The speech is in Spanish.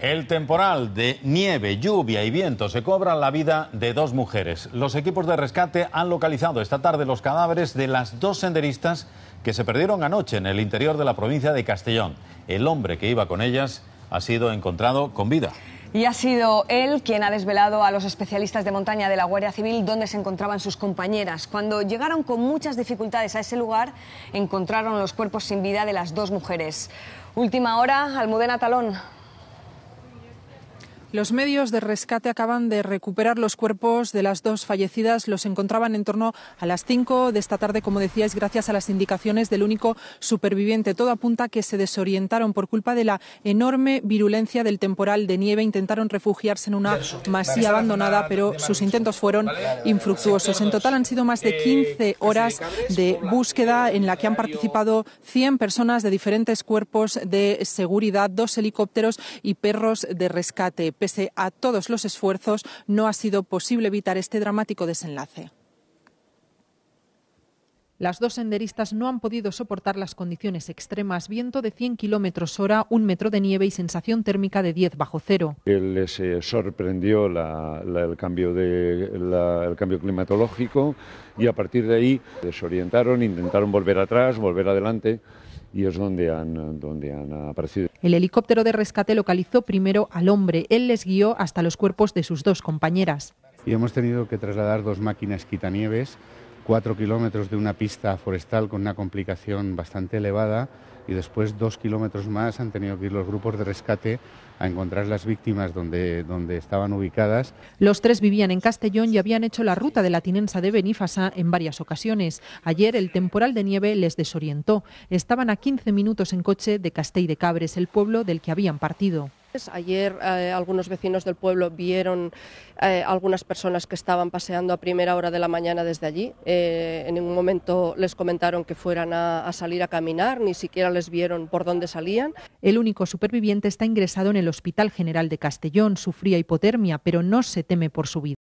El temporal de nieve, lluvia y viento se cobra la vida de dos mujeres. Los equipos de rescate han localizado esta tarde los cadáveres de las dos senderistas que se perdieron anoche en el interior de la provincia de Castellón. El hombre que iba con ellas ha sido encontrado con vida. Y ha sido él quien ha desvelado a los especialistas de montaña de la Guardia Civil dónde se encontraban sus compañeras. Cuando llegaron con muchas dificultades a ese lugar, encontraron los cuerpos sin vida de las dos mujeres. Última hora, Almudena Talón. Los medios de rescate acaban de recuperar los cuerpos de las dos fallecidas. Los encontraban en torno a las 5 de esta tarde, como decíais, gracias a las indicaciones del único superviviente. Todo apunta a que se desorientaron por culpa de la enorme virulencia del temporal de nieve. Intentaron refugiarse en una masía abandonada, pero sus intentos fueron infructuosos. En total han sido más de 15 horas de búsqueda en la que han participado 100 personas de diferentes cuerpos de seguridad, dos helicópteros y perros de rescate pese a todos los esfuerzos, no ha sido posible evitar este dramático desenlace. Las dos senderistas no han podido soportar las condiciones extremas, viento de 100 kilómetros hora, un metro de nieve y sensación térmica de 10 bajo cero. Les eh, sorprendió el, cambio el cambio climatológico y a partir de ahí desorientaron, intentaron volver atrás, volver adelante y es donde han, han aparecido. El helicóptero de rescate localizó primero al hombre. Él les guió hasta los cuerpos de sus dos compañeras. Y hemos tenido que trasladar dos máquinas quitanieves cuatro kilómetros de una pista forestal con una complicación bastante elevada y después dos kilómetros más han tenido que ir los grupos de rescate a encontrar las víctimas donde, donde estaban ubicadas. Los tres vivían en Castellón y habían hecho la ruta de la tinensa de Benifasa en varias ocasiones. Ayer el temporal de nieve les desorientó. Estaban a 15 minutos en coche de Castell de Cabres, el pueblo del que habían partido. Pues ayer eh, algunos vecinos del pueblo vieron a eh, algunas personas que estaban paseando a primera hora de la mañana desde allí. Eh, en ningún momento les comentaron que fueran a, salir a caminar, ni siquiera les vieron por dónde salían. El único superviviente está ingresado en el Hospital General de Castellón. Sufría hipotermia, pero no se teme por su vida.